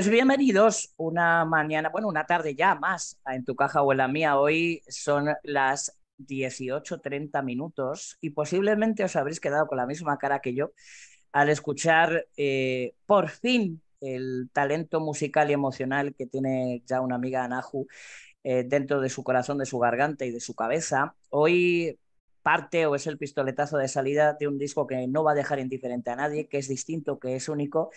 Pues bienvenidos una mañana, bueno, una tarde ya más en tu caja o en la mía. Hoy son las 18.30 minutos y posiblemente os habréis quedado con la misma cara que yo al escuchar eh, por fin el talento musical y emocional que tiene ya una amiga Anahu eh, dentro de su corazón, de su garganta y de su cabeza. Hoy parte o es el pistoletazo de salida de un disco que no va a dejar indiferente a nadie, que es distinto, que es único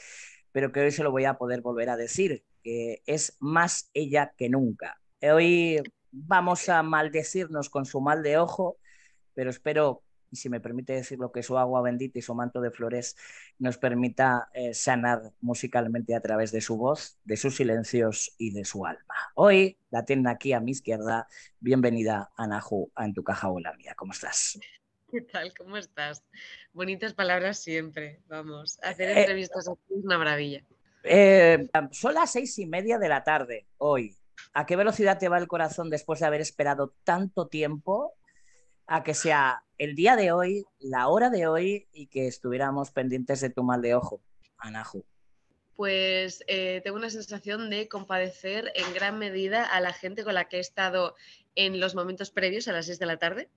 pero que hoy se lo voy a poder volver a decir, que es más ella que nunca. Hoy vamos a maldecirnos con su mal de ojo, pero espero, y si me permite decirlo, que su agua bendita y su manto de flores nos permita eh, sanar musicalmente a través de su voz, de sus silencios y de su alma. Hoy la tienda, aquí a mi izquierda. Bienvenida, Anahu, a En tu caja o mía. ¿Cómo estás? ¿Qué tal? ¿Cómo estás? Bonitas palabras siempre, vamos. Hacer eh, entrevistas aquí es una maravilla. Eh, son las seis y media de la tarde hoy. ¿A qué velocidad te va el corazón después de haber esperado tanto tiempo a que sea el día de hoy, la hora de hoy y que estuviéramos pendientes de tu mal de ojo, Anahu? pues eh, tengo una sensación de compadecer en gran medida a la gente con la que he estado en los momentos previos a las 6 de la tarde,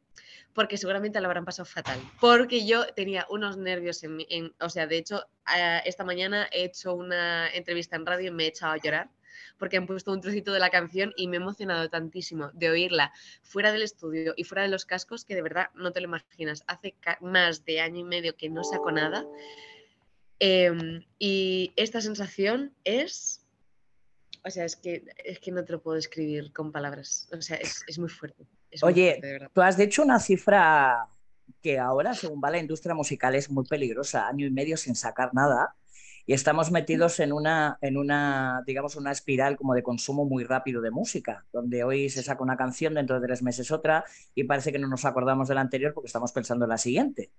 porque seguramente la habrán pasado fatal, porque yo tenía unos nervios en, en o sea, de hecho, ah, esta mañana he hecho una entrevista en radio y me he echado a llorar porque han puesto un trocito de la canción y me he emocionado tantísimo de oírla fuera del estudio y fuera de los cascos que de verdad no te lo imaginas. Hace más de año y medio que no saco nada Em, y esta sensación es, o sea, es que, es que no te lo puedo describir con palabras, o sea, es, muy fuerte. Oye, tú has dicho una cifra que ahora, según va la industria musical, es muy peligrosa, año y medio sin sacar nada y estamos metidos en una, en una, digamos, una espiral como de consumo muy rápido de música, donde hoy se saca una canción, dentro de tres meses otra, y parece que no nos acordamos de la anterior porque estamos pensando en la siguiente.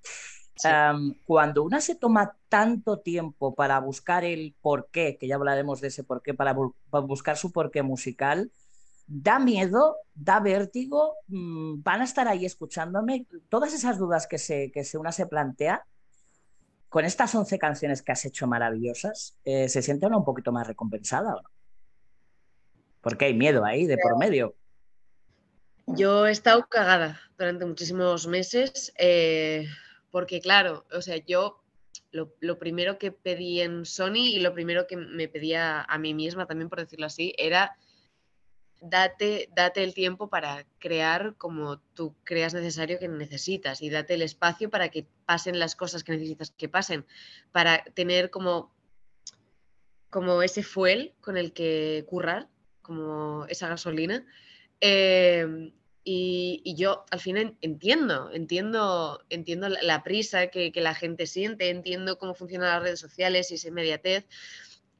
cuando una se toma tanto tiempo para buscar el porqué, que ya hablaremos de ese porqué, para, para buscar su porqué musical, da miedo, da vértigo, mm, van a estar ahí escuchándome. Todas esas dudas que, se, que se una se plantea, con estas 11 canciones que has hecho maravillosas, eh, ¿se siente una un poquito más recompensada o Porque hay miedo ahí de por medio. Yo he estado cagada durante muchísimos meses, eh, porque claro, o sea, yo lo, lo, primero que pedí en Sony y lo primero que me pedía a mí misma también, por decirlo así, era date, date el tiempo para crear como tú creas necesario que necesitas y date el espacio para que pasen las cosas que necesitas que pasen, para tener como, como ese fuel con el que currar, como esa gasolina. Em, y, yo al final entiendo, entiendo, entiendo la, prisa que, la gente siente, entiendo cómo funcionan las redes sociales y esa inmediatez.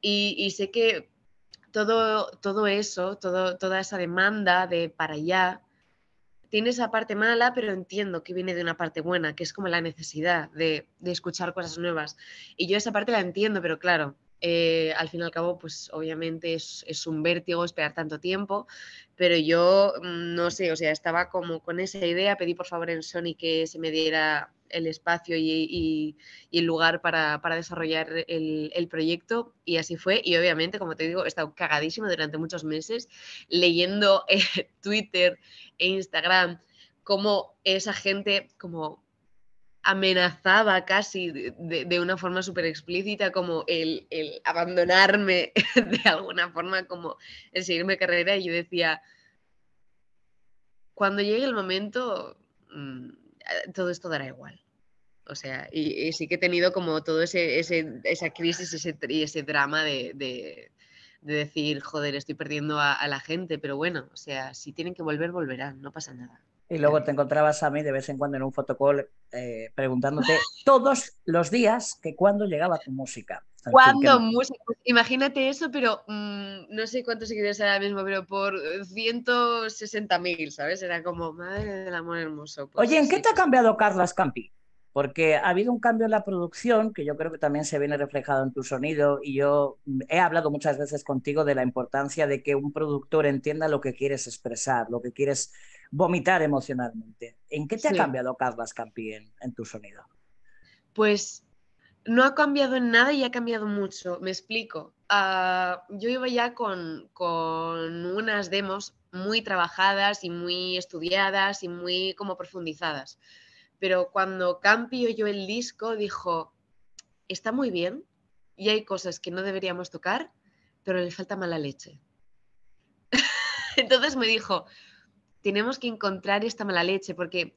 y sé que todo, todo eso, todo, toda esa demanda de para allá, tiene esa parte mala, pero entiendo que viene de una parte buena, que es como la necesidad de, escuchar cosas nuevas. Y yo esa parte la entiendo, pero claro, eh, al fin y al cabo, pues obviamente es, es, un vértigo esperar tanto tiempo, pero yo mm, no sé, o sea, estaba como con esa idea, pedí por favor en Sony que se me diera el espacio y, el lugar para, desarrollar el, proyecto y así fue. Y obviamente, como te digo, he estado cagadísima durante muchos meses leyendo eh, Twitter e Instagram cómo esa gente como amenazaba casi de, una forma súper explícita como el, el abandonarme de alguna forma, como el seguirme carrera y yo decía, cuando llegue el momento, mm, todo esto dará igual. O sea, y, sí que he tenido como todo ese, esa crisis ese, y ese drama de, decir, joder, estoy perdiendo a, la gente, pero bueno, o sea, si tienen que volver, volverán, no pasa nada. Y luego te encontrabas a mí de vez en cuando en un fotocall eh, preguntándote todos los días que cuándo llegaba tu música. ¿Cuándo música? Pues imagínate eso, pero mm, no sé cuántos seguidores ahora mismo, pero por 160.000, ¿sabes? Era como, madre del amor hermoso. Pues Oye, ¿en qué te ha cambiado Carlos Campi? porque ha habido un cambio en la producción que yo creo que también se viene reflejado en tu sonido y yo he hablado muchas veces contigo de la importancia de que un productor entienda lo que quieres expresar, lo que quieres vomitar emocionalmente. ¿En qué te ha cambiado Carlas Campi en, tu sonido? Pues no ha cambiado en nada y ha cambiado mucho. Me explico. Ah, yo iba ya con, con, unas demos muy trabajadas y muy estudiadas y muy como profundizadas pero cuando Campi oyó el disco dijo, está muy bien y hay cosas que no deberíamos tocar, pero le falta mala leche. Entonces me dijo, tenemos que encontrar esta mala leche porque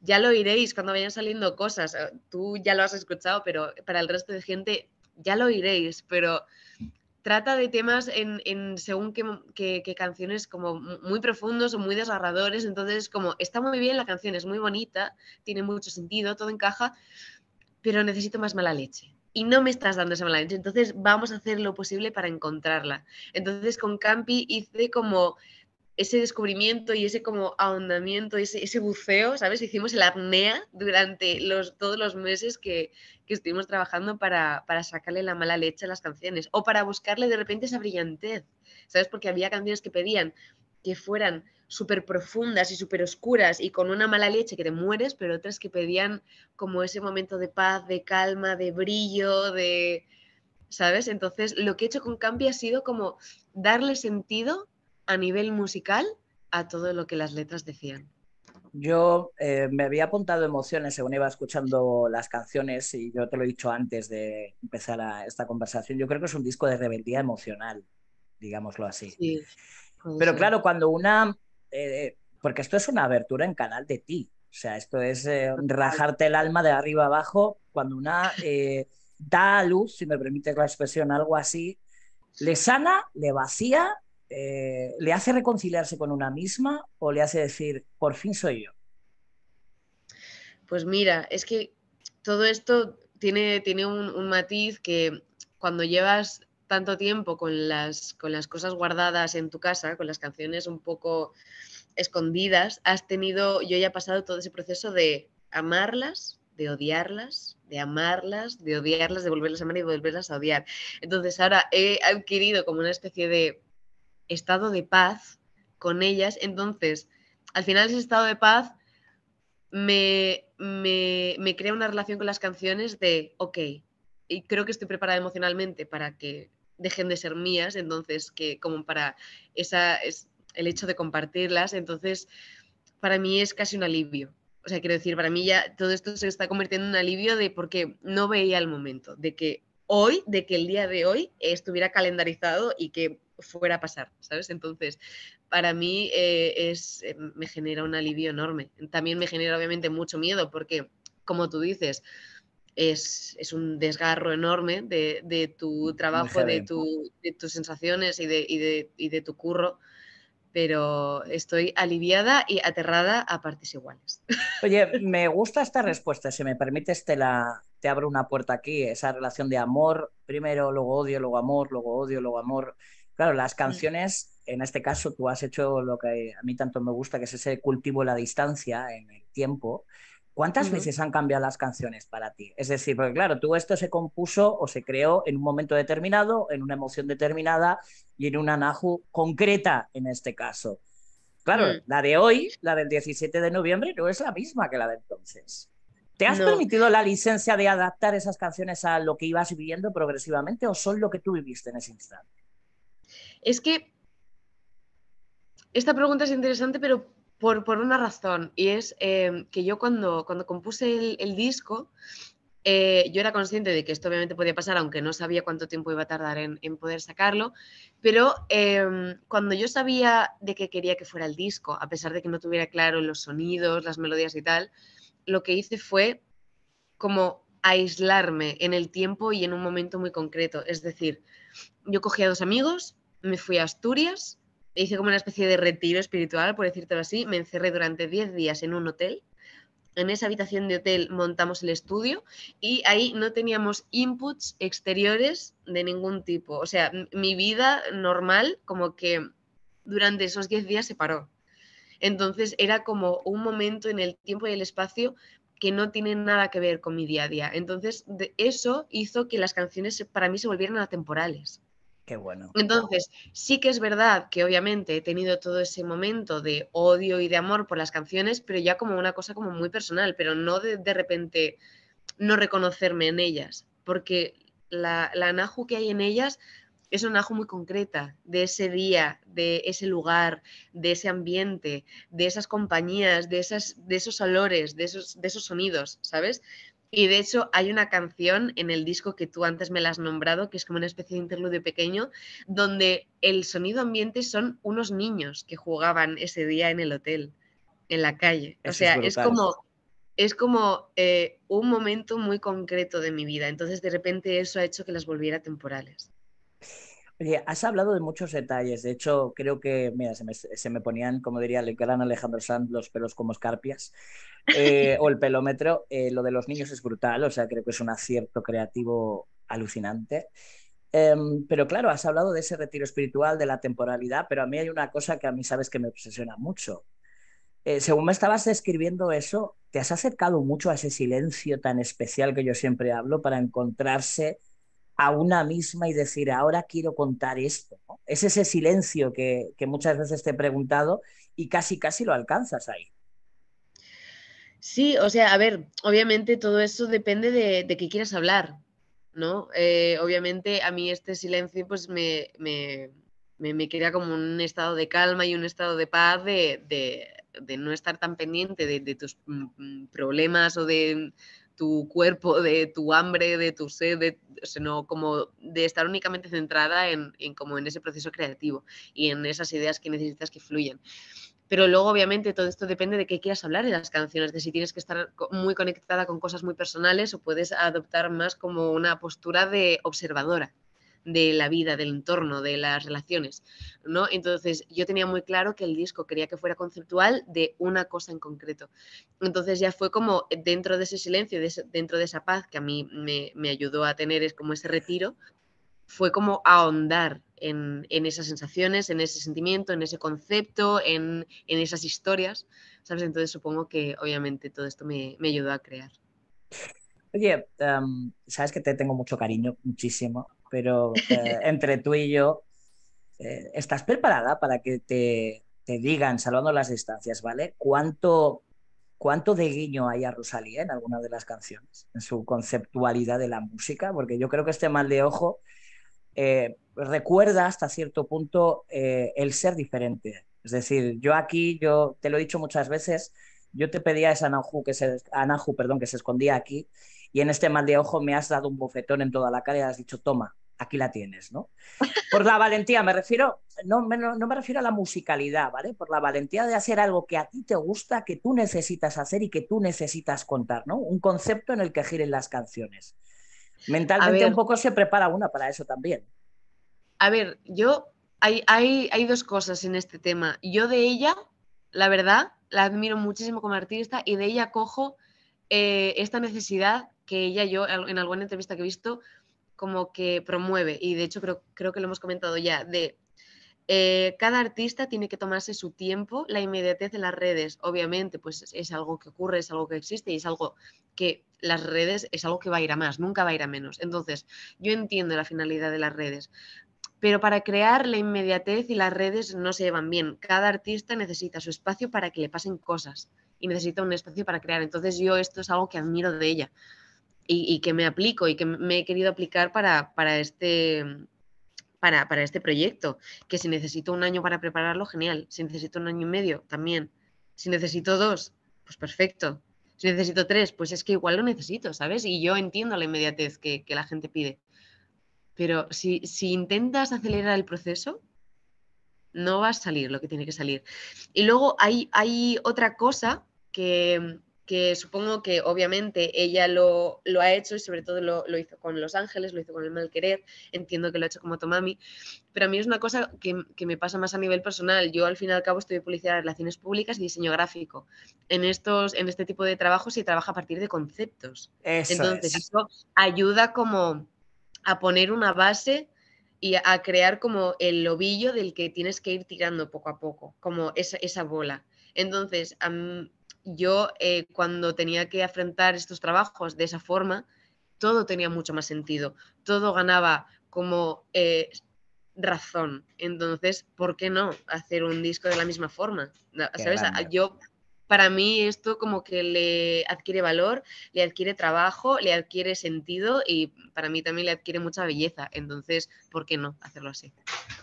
ya lo oiréis cuando vayan saliendo cosas, eh, tú ya lo has escuchado, pero para el resto de gente ya lo oiréis, pero trata de temas en, según que canciones como muy profundos o muy desgarradores, entonces como está muy bien la canción, es muy bonita, tiene mucho sentido, todo encaja, pero necesito más mala leche. Y no me estás dando esa mala leche, entonces vamos a hacer lo posible para encontrarla. Entonces con Campi hice como ese descubrimiento y ese como ahondamiento, ese, buceo, ¿sabes? Hicimos el apnea durante los, todos los meses que, que estuvimos trabajando para, sacarle la mala leche a las canciones o para buscarle de repente esa brillantez, ¿sabes? Porque había canciones que pedían que fueran súper profundas y súper oscuras y con una mala leche que te mueres, pero otras que pedían como ese momento de paz, de calma, de brillo, de... ¿Sabes? Entonces, lo que he hecho con Campi ha sido como darle sentido a nivel musical a todo lo que las letras decían. Yo eh, me había apuntado emociones según iba escuchando las canciones y yo te lo he dicho antes de empezar a esta conversación. Yo creo que es un disco de rebeldía emocional, digámoslo así. Pero claro, cuando una... Eh, porque esto es una abertura en canal de ti. O sea, esto es eh, rajarte el alma de arriba abajo cuando una da a luz, si me permite la expresión, algo así, le sana, le vacía eh, ¿le hace reconciliarse con una misma o le hace decir, por fin soy yo? Pues mira, es que todo esto tiene, tiene un, matiz que cuando llevas tanto tiempo con las, con las cosas guardadas en tu casa, con las canciones un poco escondidas, has tenido, yo ya he pasado todo ese proceso de amarlas, de odiarlas, de amarlas, de odiarlas, de volverlas a amar y volverlas a odiar. Entonces ahora he adquirido como una especie de estado de paz con ellas. Entonces, al final ese estado de paz me, me, crea una relación con las canciones de, ok, y creo que estoy preparada emocionalmente para que dejen de ser mías, entonces que como para esa, es el hecho de compartirlas, entonces para mí es casi un alivio. O sea, quiero decir, para mí ya todo esto se está convirtiendo en un alivio de porque no veía el momento, de que hoy, de que el día de hoy estuviera calendarizado y que fuera a pasar, ¿sabes? Entonces, para mí eh, es, eh, me genera un alivio enorme. También me genera obviamente mucho miedo porque, como tú dices, es, es un desgarro enorme de, de tu trabajo, de, tu, de, tus sensaciones y de, y, de, tu curro. Pero estoy aliviada y aterrada a partes iguales. Oye, me gusta esta respuesta. Si me permites, la, te abro una puerta aquí. Esa relación de amor, primero, luego odio, luego amor, luego odio, luego amor. Claro, las mm. canciones, en este caso tú has hecho lo que a mí tanto me gusta, que es ese cultivo la distancia en el tiempo. ¿Cuántas veces han cambiado las canciones para ti? Es decir, porque claro, tú esto se compuso o se creó en un momento determinado, en una emoción determinada y en una nahu concreta en este caso. Claro, mm. la de hoy, la del 17 de noviembre, no es la misma que la de entonces. ¿Te has permitido la licencia de adaptar esas canciones a lo que ibas viviendo progresivamente o son lo que tú viviste en ese instante? Es que esta pregunta es interesante, pero por, una razón, y es em, que yo cuando, cuando compuse el, disco, eh, yo era consciente de que esto obviamente podía pasar, aunque no sabía cuánto tiempo iba a tardar en, poder sacarlo, pero em, cuando yo sabía de que quería que fuera el disco, a pesar de que no tuviera claro los sonidos, las melodías y tal, lo que hice fue como aislarme en el tiempo y en un momento muy concreto, es decir, yo cogí a dos amigos, me fui a Asturias, hice como una especie de retiro espiritual, por decirlo así, me encerré durante 10 días en un hotel. En esa habitación de hotel montamos el estudio y ahí no teníamos inputs exteriores de ningún tipo. O sea, mi vida normal como que durante esos 10 días se paró. Entonces era como un momento en el tiempo y el espacio que no tienen nada que ver con mi día a día. Entonces, eso hizo que las canciones para mí se volvieran atemporales. Qué bueno. Entonces, sí que es verdad que obviamente he tenido todo ese momento de odio y de amor por las canciones, pero ya como una cosa como muy personal, pero no de, repente no reconocerme en ellas, porque la, la que hay en ellas es una ajo muy concreta de ese día, de ese lugar, de ese ambiente, de esas compañías, de, esos olores, de esos, sonidos, ¿sabes? Y de hecho hay una canción en el disco que tú antes me la has nombrado, que es como una especie de interludio pequeño, donde el sonido ambiente son unos niños que jugaban ese día en el hotel, en la calle. o sea, es, como eh, un momento muy concreto de mi vida. Entonces, de repente, eso ha hecho que las volviera temporales. Oye, has hablado de muchos detalles. De hecho, creo que, mira, se me, ponían, como diría el gran Alejandro Sanz, los pelos como escarpias. Eh, o el pelómetro. Eh, lo de los niños es brutal, o sea, creo que es un acierto creativo alucinante. Em, pero claro, has hablado de ese retiro espiritual, de la temporalidad, pero a mí hay una cosa que a mí sabes que me obsesiona mucho. Eh, según me estabas describiendo eso, te has acercado mucho a ese silencio tan especial que yo siempre hablo para encontrarse a una misma y decir, ahora quiero contar esto. Es ese silencio que, muchas veces te he preguntado y casi, casi lo alcanzas ahí. Sí, o sea, a ver, obviamente todo eso depende de, qué quieras hablar, ¿no? Eh, obviamente a mí este silencio pues me, me, crea como un estado de calma y un estado de paz de, de no estar tan pendiente de, tus mm, mm, problemas o de tu cuerpo, de tu hambre, de tu sed, de, sino como de estar únicamente centrada en, como en ese proceso creativo y en esas ideas que necesitas que fluyan. Pero luego, obviamente, todo esto depende de qué quieras hablar en las canciones, de si tienes que estar muy conectada con cosas muy personales o puedes adoptar más como una postura de observadora de la vida, del entorno, de las relaciones, ¿no? Entonces yo tenía muy claro que el disco quería que fuera conceptual de una cosa en concreto. Entonces ya fue como dentro de ese silencio, dentro de esa paz que a mí me, ayudó a tener, es como ese retiro, fue como ahondar en, en esas sensaciones, en ese sentimiento, en ese concepto, en, en, esas historias, ¿sabes? Entonces supongo que obviamente todo esto me, me ayudó a crear. Oye, em, sabes que te tengo mucho cariño, muchísimo, pero eh, entre tú y yo, eh, ¿estás preparada para que te, digan, salvando las distancias, ¿vale? ¿Cuánto, ¿Cuánto de guiño hay a Rosalía en alguna de las canciones, en su conceptualidad de la música? Porque yo creo que este mal de ojo eh, recuerda hasta cierto punto el ser diferente. Es decir, yo aquí, yo te lo he dicho muchas veces, yo te pedía a esa Anahu, que se, perdón, que se escondía aquí y en este mal de ojo me has dado un bofetón en toda la cara y has dicho, toma, aquí la tienes, ¿no? Por la valentía me refiero, no, me refiero a la musicalidad, ¿vale? Por la valentía de hacer algo que a ti te gusta, que tú necesitas hacer y que tú necesitas contar, ¿no? Un concepto en el que giren las canciones. Mentalmente un poco se prepara una para eso también. A ver, yo, hay, hay, hay dos cosas en este tema. Yo de ella, la verdad, la admiro muchísimo como artista y de ella cojo eh, esta necesidad que ella yo en alguna entrevista que he visto como que promueve, y de hecho creo, creo que lo hemos comentado ya, de eh, cada artista tiene que tomarse su tiempo, la inmediatez de las redes, obviamente, pues es algo que ocurre, es algo que existe y es algo que las redes es algo que va a ir a más, nunca va a ir a menos. Entonces, yo entiendo la finalidad de las redes, pero para crear la inmediatez y las redes no se llevan bien. Cada artista necesita su espacio para que le pasen cosas y necesita un espacio para crear. Entonces yo esto es algo que admiro de ella y, que me aplico y que me he querido aplicar para, este, mm, para, este proyecto. Que si necesito un año para prepararlo, genial. Si necesito un año y medio, también. Si necesito dos, pues perfecto. Si necesito tres, pues es que igual lo necesito, ¿sabes? Y yo entiendo la inmediatez que, que la gente pide. Pero si, si intentas acelerar el proceso, no va a salir lo que tiene que salir. Y luego hay, hay otra cosa que, mm, que supongo que obviamente ella lo, lo ha hecho y sobre todo lo, hizo con Los Ángeles, lo hizo con El Mal Querer, entiendo que lo ha hecho como Tomami, pero a mí es una cosa que, me pasa más a nivel personal. Yo al fin y al cabo estoy publicidad, relaciones públicas y diseño gráfico. En, estos, en este tipo de trabajos se trabaja a partir de conceptos. Entonces eso ayuda como a poner una base y a crear como el lobillo del que tienes que ir tirando poco a poco, como esa, esa bola. Entonces, a yo eh, cuando tenía que afrontar estos trabajos de esa forma, todo tenía mucho más sentido, todo ganaba como eh, razón. Entonces, ¿por qué no hacer un disco de la misma forma? Yo, para mí esto como que le adquiere valor, le adquiere trabajo, le adquiere sentido y para mí también le adquiere mucha belleza. Entonces, ¿por qué no hacerlo así?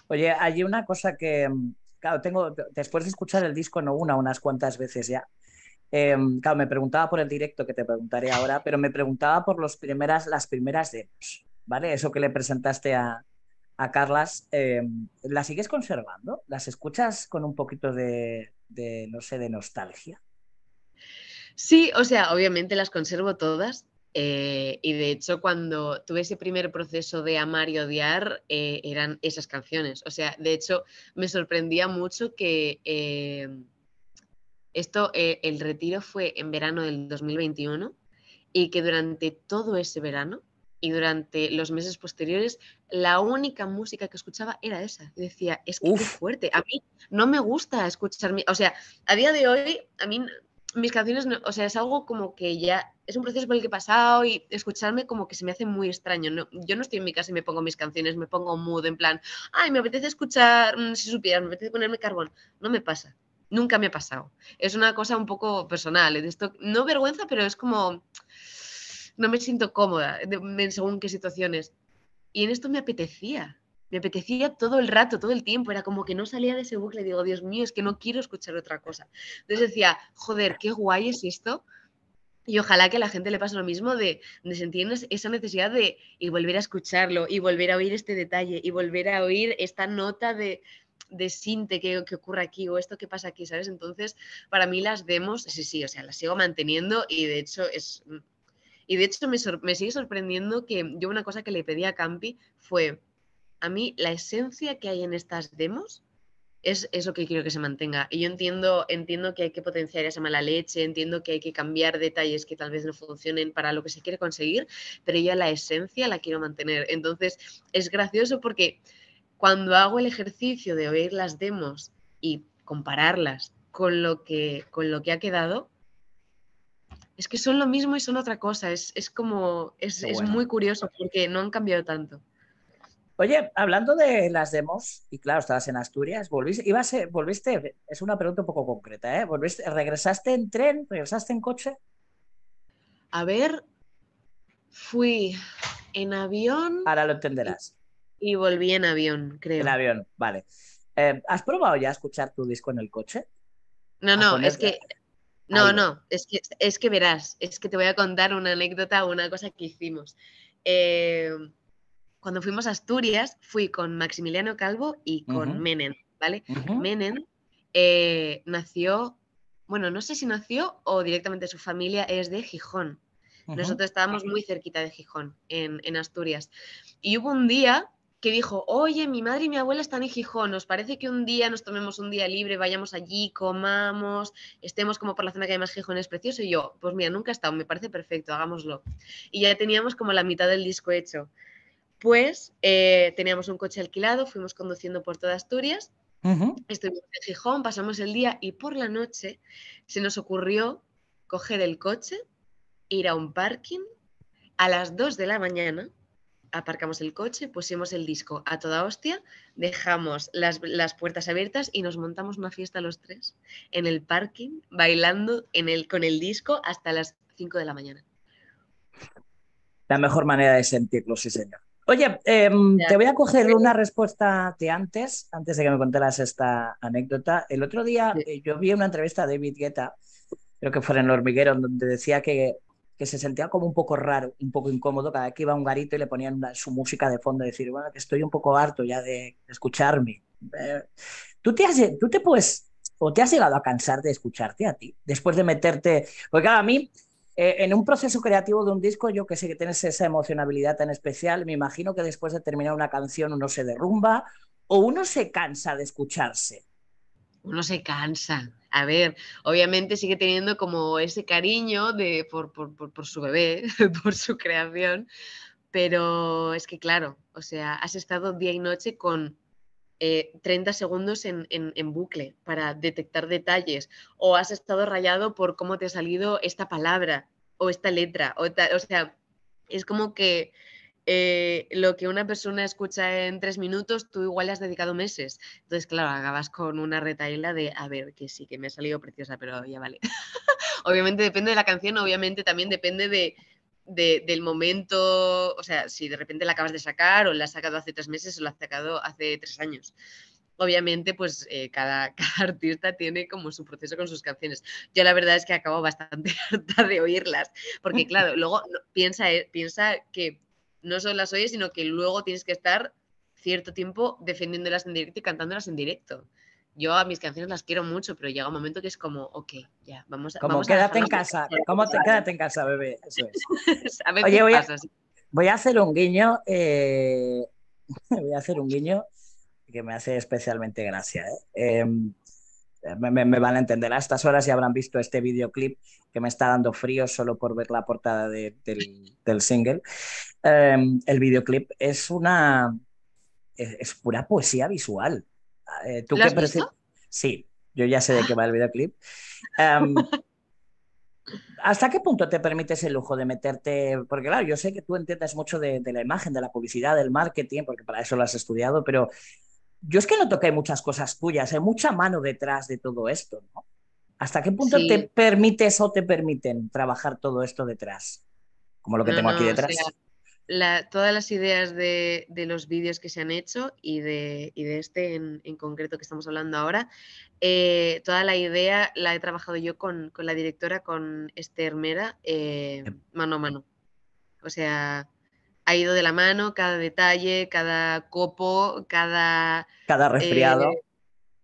Oye, hay una cosa que, mm, claro, tengo, después de escuchar el disco, no una, unas cuantas veces ya, Em, claro, me preguntaba por el directo que te preguntaré ahora, pero me preguntaba por los primeras, las primeras demos, ¿vale? Eso que le presentaste a, a Carlas, em, ¿Las sigues conservando? ¿Las escuchas con un poquito de, no sé, de nostalgia? Sí, o sea, obviamente las conservo todas. Eh, y de hecho, cuando tuve ese primer proceso de amar y odiar, eh, eran esas canciones. O sea, de hecho, me sorprendía mucho que em, esto, eh, el retiro fue en verano del 2021 y que durante todo ese verano y durante los meses posteriores, la única música que escuchaba era esa. decía, es que fuerte. A mí no me gusta escuchar. O sea, a día de hoy, a mí mis canciones, o sea, es algo como que ya. Es un proceso por el que he pasado y escucharme como que se me hace muy extraño. yo no estoy en mi casa y me pongo mis canciones, me pongo mood en plan, ay, me apetece escuchar, mm, si supieras, me apetece ponerme carbón. No me pasa. Nunca me ha pasado. Es una cosa un poco personal. Esto, no vergüenza, pero es como. No me siento cómoda en según qué situaciones. Y en esto me apetecía. Me apetecía todo el rato, todo el tiempo. Era como que no salía de ese bucle. Digo, Dios mío, es que no quiero escuchar otra cosa. Entonces decía, joder, qué guay es esto. Y ojalá que a la gente le pase lo mismo de, de sentir esa necesidad de y volver a escucharlo y volver a oír este detalle y volver a oír esta nota de, de sinte que, que, ocurre aquí o esto que pasa aquí, ¿sabes? Entonces, para mí las demos, sí, sí, o sea, las sigo manteniendo y de hecho es... Mm, y de hecho me, sigue sorprendiendo que yo una cosa que le pedí a Campi fue, a mí la esencia que hay en estas demos es, eso que quiero que se mantenga. Y yo entiendo, entiendo que hay que potenciar esa mala leche, entiendo que hay que cambiar detalles que tal vez no funcionen para lo que se quiere conseguir, pero ya la esencia la quiero mantener. Entonces, es gracioso porque cuando hago el ejercicio de oír las demos y compararlas con lo que, con lo que ha quedado, es que son lo mismo y son otra cosa. Es, como, es, muy curioso porque no han cambiado tanto. Oye, hablando de las demos, y claro, estabas en Asturias, volviste, ibas, volviste, es una pregunta un poco concreta, ¿eh? ¿Volviste, ¿Regresaste en tren? ¿Regresaste en coche? A ver, fui en avión. Ahora lo entenderás. Y volví en avión, creo. En avión, vale. Em, ¿Has probado ya escuchar tu disco en el coche? No, no, es que. No, no, es que, es que verás, es que te voy a contar una anécdota una cosa que hicimos. Em, cuando fuimos a Asturias, fui con Maximiliano Calvo y con Menem, Menen, ¿vale? Menen eh, nació, bueno, no sé si nació o directamente su familia es de Gijón. Nosotros estábamos muy cerquita de Gijón, en, en Asturias. Y hubo un día que dijo, oye, mi madre y mi abuela están en Gijón, ¿nos parece que un día nos tomemos un día libre, vayamos allí, comamos, estemos como por la zona que hay más Gijón, es precioso? Y yo, pues mira, nunca he estado, me parece perfecto, hagámoslo. Y ya teníamos como la mitad del disco hecho. Pues eh, teníamos un coche alquilado, fuimos conduciendo por toda Asturias, estuvimos en Gijón, pasamos el día y por la noche se nos ocurrió coger el coche, ir a un parking a las 2 de la mañana, aparcamos el coche, pusimos el disco a toda hostia, dejamos las, puertas abiertas y nos montamos una fiesta los tres en el parking, bailando en el, con el disco hasta las 5 de la mañana. La mejor manera de sentirlo, sí, señor. Oye, em, te voy a coger una respuesta de antes, antes de que me contaras esta anécdota. El otro día eh, yo vi una entrevista de David Guetta, creo que fue en el hormiguero, donde decía que que se sentía como un poco raro, un poco incómodo cada vez que iba a un garito y le ponían su música de fondo, decir, bueno, que estoy un poco harto ya de escucharme. Eh, ¿Tú te, has, tú te puedes, o te has llegado a cansar de escucharte a ti, después de meterte, porque a mí eh, en un proceso creativo de un disco, yo que sé que tienes esa emocionabilidad tan especial, me imagino que después de terminar una canción uno se derrumba o uno se cansa de escucharse uno se cansa. A ver, obviamente sigue teniendo como ese cariño de, por, su bebé, por su creación, pero es que claro, o sea, has estado día y noche con 30 eh, segundos en, en, bucle para detectar detalles, o has estado rayado por cómo te ha salido esta palabra o esta letra, o, o sea, es como que eh, lo que una persona escucha en tres minutos, tú igual le has dedicado meses. Entonces, claro, acabas con una retaila de, a ver, que sí, que me ha salido preciosa, pero ya vale. obviamente depende de la canción, obviamente también depende de, del momento, o sea, si de repente la acabas de sacar o la has sacado hace tres meses o la has sacado hace tres años. Obviamente, pues eh, cada, artista tiene como su proceso con sus canciones. Yo la verdad es que acabo bastante harta de oírlas, porque claro, luego piensa, eh, piensa que no solo las oyes, sino que luego tienes que estar cierto tiempo defendiéndolas en directo y cantándolas en directo. Yo a mis canciones las quiero mucho, pero llega un momento que es como, ok, ya, vamos a... Como quédate en casa, como quédate en casa, bebé. Eso es. Oye, voy a, voy a, hacer un guiño, eh, voy a hacer un guiño que me hace especialmente gracia. ¿eh? Em, me, van a entender a estas horas y habrán visto este videoclip que me está dando frío solo por ver la portada del, single. Em, el videoclip es una. Es, pura poesía visual. Eh, ¿tú ¿Lo Sí, yo ya sé de qué va el videoclip. Em, ¿Hasta qué punto te permites el lujo de meterte? Porque claro, yo sé que tú entiendes mucho de, la imagen, de la publicidad, del marketing, porque para eso lo has estudiado, pero yo es que no toca hay muchas cosas tuyas, hay mucha mano detrás de todo esto, ¿no? ¿Hasta qué punto te permites o te permiten trabajar todo esto detrás? Como lo que tengo aquí detrás. todas las ideas de, los vídeos que se han hecho y de, de este en, concreto que estamos hablando ahora, eh, toda la idea la he trabajado yo con, la directora, con Esther Mera, eh, em. mano a mano. O sea, ha ido de la mano cada detalle, cada copo, cada... Cada resfriado. Eh,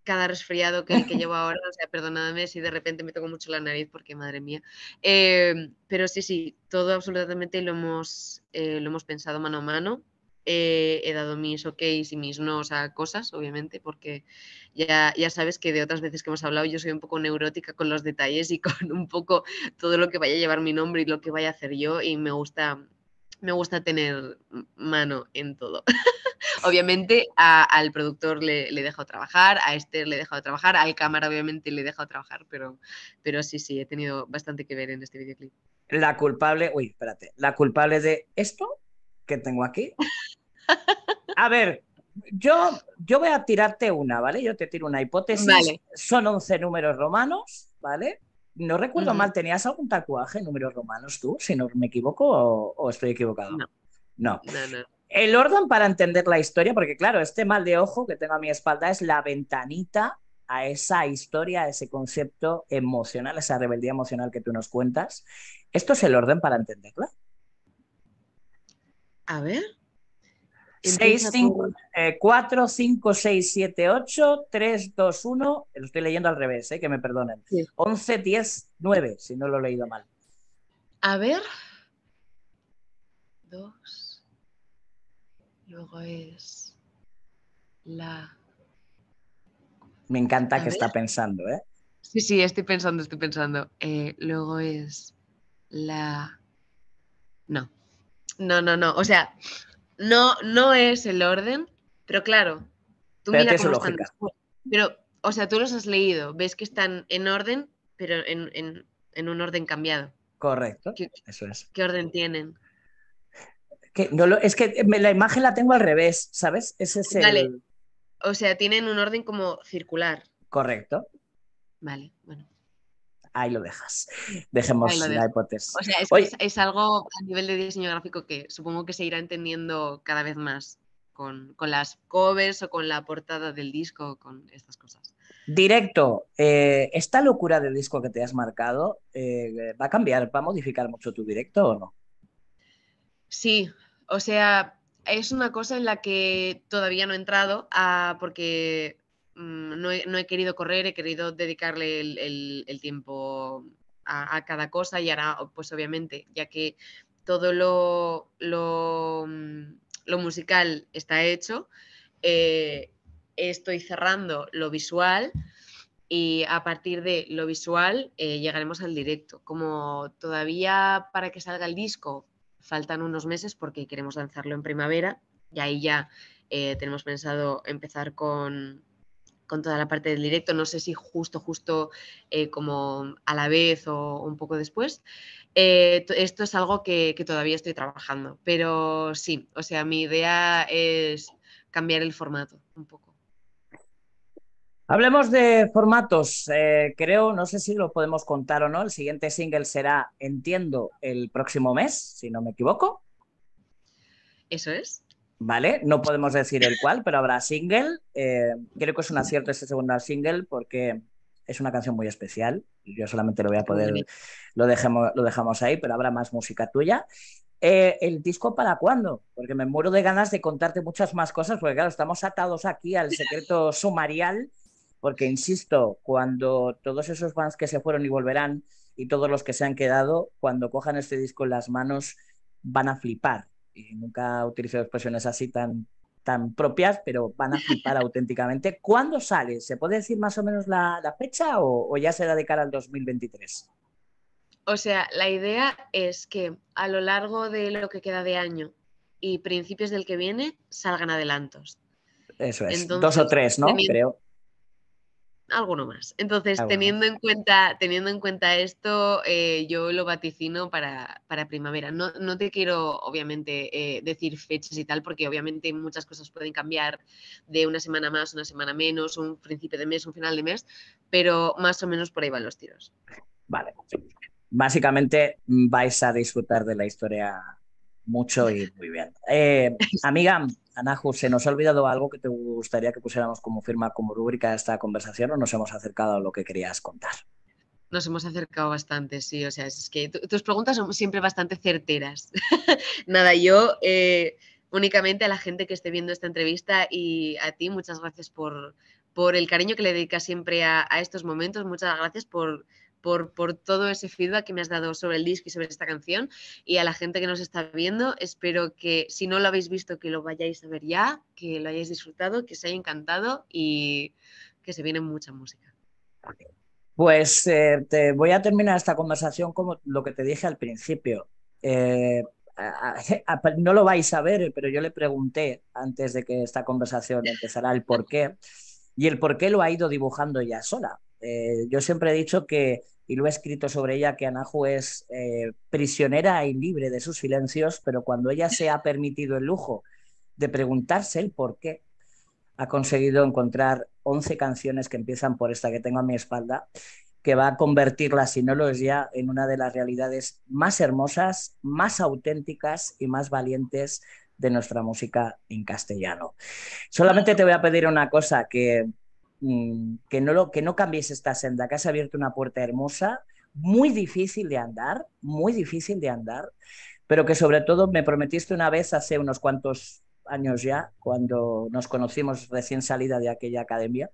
cada resfriado que, que, llevo ahora, o sea, perdonadme si de repente me toco mucho la nariz porque madre mía. Eh, pero sí, sí, todo absolutamente lo hemos, eh, lo hemos pensado mano a mano. he dado mis ok's y mis no a cosas, obviamente, porque ya, ya sabes que de otras veces que hemos hablado yo soy un poco neurótica con los detalles y con un poco todo lo que vaya a llevar mi nombre y lo que vaya a hacer yo y me gusta me gusta tener mano en todo. obviamente al productor le, le, he dejado trabajar, a Esther le he dejado trabajar, al cámara obviamente le he dejado trabajar, pero, pero sí, sí, he tenido bastante que ver en este videoclip. La culpable, uy, espérate, la culpable de esto que tengo aquí. A ver, yo, yo voy a tirarte una, ¿vale? Yo te tiro una hipótesis. Son 11 números romanos, ¿vale? no recuerdo mal, ¿tenías algún tatuaje en números romanos tú, si no me equivoco o, estoy equivocado? No. No. El orden para entender la historia, porque claro, este mal de ojo que tengo a mi espalda es la ventanita a esa historia, a ese concepto emocional, esa rebeldía emocional que tú nos cuentas. ¿Esto es el orden para entenderla? A ver, 6, 5, 4, 5, 6, 7, 8, 3, 2, 1. Lo estoy leyendo al revés, eh, que me perdonen. 11, 10, 9, si no lo he leído mal. A ver. 2. Luego es la. Me encanta que está pensando, ¿eh? Sí, sí, estoy pensando, estoy pensando. Eh, luego es la. No. No, no, no. O sea, no, no es el orden, pero claro, tú pero mira cómo están. Pero, o sea, tú los has leído, ves que están en orden, pero en, un orden cambiado. Correcto, eso es. ¿Qué orden tienen? Que no es que la imagen la tengo al revés, ¿sabes? Ese es el... Vale. O sea, tienen un orden como circular. Correcto. Vale, bueno ahí lo dejas. Dejemos la hipótesis. O sea, es, algo a nivel de diseño gráfico que supongo que se irá entendiendo cada vez más con, las covers o con la portada del disco, con estas cosas. Directo, eh, ¿esta locura de disco que te has marcado eh, va a cambiar, va a modificar mucho tu directo o no? Sí, o sea, es una cosa en la que todavía no he entrado ah, porque Mm, no he, querido correr, he querido dedicarle el, tiempo a, cada cosa y ahora, pues obviamente, ya que todo lo, lo, mm, musical está hecho, eh, estoy cerrando lo visual y a partir de lo visual eh, llegaremos al directo. Como todavía para que salga el disco faltan unos meses porque queremos lanzarlo en primavera y ahí ya eh, tenemos pensado empezar con, con toda la parte del directo, no sé si justo, justo eh, como a la vez o un poco después. Eh, esto es algo que, todavía estoy trabajando, pero sí, o sea, mi idea es cambiar el formato un poco. Hablemos de formatos. Eh, creo, no sé si lo podemos contar o no, el siguiente single será, entiendo, el próximo mes, si no me equivoco. Eso es. ¿vale? No podemos decir el cual, pero habrá single. Eh, creo que es un acierto este segundo single porque es una canción muy especial. Yo solamente lo voy a poder, lo dejamos, lo dejamos ahí, pero habrá más música tuya. Eh, ¿El disco para cuándo? Porque me muero de ganas de contarte muchas más cosas, porque claro, estamos atados aquí al secreto sumarial, porque insisto, cuando todos esos fans que se fueron y volverán y todos los que se han quedado, cuando cojan este disco en las manos, van a flipar y nunca utilizado expresiones así tan, tan propias, pero van a flipar auténticamente. ¿Cuándo sale? ¿Se puede decir más o menos la, fecha o, ya ya será de cara al 2023? O sea, la idea es que a lo largo de lo que queda de año y principios del que viene salgan adelantos. Eso es, dos o tres, ¿no? Creo alguno más. Entonces, teniendo, En cuenta, teniendo en cuenta esto, eh, yo lo vaticino para, para primavera. No, te quiero, obviamente, eh, decir fechas y tal, porque obviamente muchas cosas pueden cambiar de una semana más, una semana menos, un principio de mes, un final de mes, pero más o menos por ahí van los tiros. Vale. Básicamente vais a disfrutar de la historia mucho y muy bien. Eh, amiga, Ana ¿se nos ha olvidado algo que te gustaría que pusiéramos como firma, como rúbrica de esta conversación o nos hemos acercado a lo que querías contar? Nos hemos acercado bastante, sí. O sea, es que tus preguntas son siempre bastante certeras. Nada, yo eh, únicamente a la gente que esté viendo esta entrevista y a ti, muchas gracias por, el cariño que le dedicas siempre a estos momentos. Muchas gracias por por, por todo ese feedback que me has dado sobre el disco y sobre esta canción. Y a la gente que nos está viendo, espero que si no lo habéis visto, que lo vayáis a ver ya, que lo hayáis disfrutado, que os haya encantado y que se viene mucha música. Pues eh, te voy a terminar esta conversación como lo que te dije al principio. Eh, no lo vais a ver, pero yo le pregunté antes de que esta conversación empezara el por qué, y el por qué lo ha ido dibujando ya sola. Eh, yo siempre he dicho que, y lo he escrito sobre ella, que Anahu es eh, prisionera y e libre de sus silencios, pero cuando ella se ha permitido el lujo de preguntarse el por qué, ha conseguido encontrar 11 canciones que empiezan por esta que tengo a mi espalda, que va a convertirla, si no lo es ya, en una de las realidades más hermosas, más auténticas y más valientes de nuestra música en castellano. Solamente te voy a pedir una cosa, que Mm, que no, lo, que no cambies esta senda, que has abierto una puerta hermosa, muy difícil de andar, muy difícil de andar, pero que sobre todo me prometiste una vez hace unos cuantos años ya, cuando nos conocimos recién salida de aquella academia,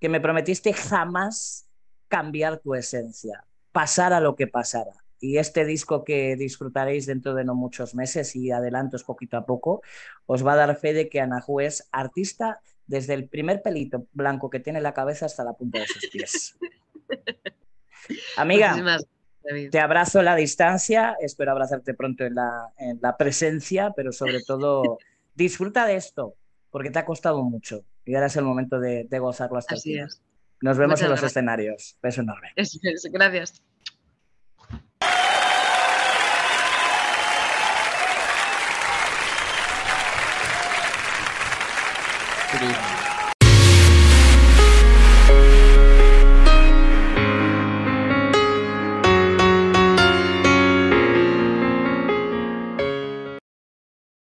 que me prometiste jamás cambiar tu esencia, Pasar a lo que pasara. Y este disco que disfrutaréis dentro de no muchos meses y adelantos poquito a poco, os va a dar fe de que Ana es artista desde el primer pelito blanco que tiene la cabeza hasta la punta de sus pies. Amiga, te abrazo en la distancia, espero abrazarte pronto en la, presencia, pero sobre todo disfruta de esto, porque te ha costado mucho y ahora es el momento de, de gozarlo hasta el día. Nos vemos en los escenarios. Beso enorme. gracias. afternoon.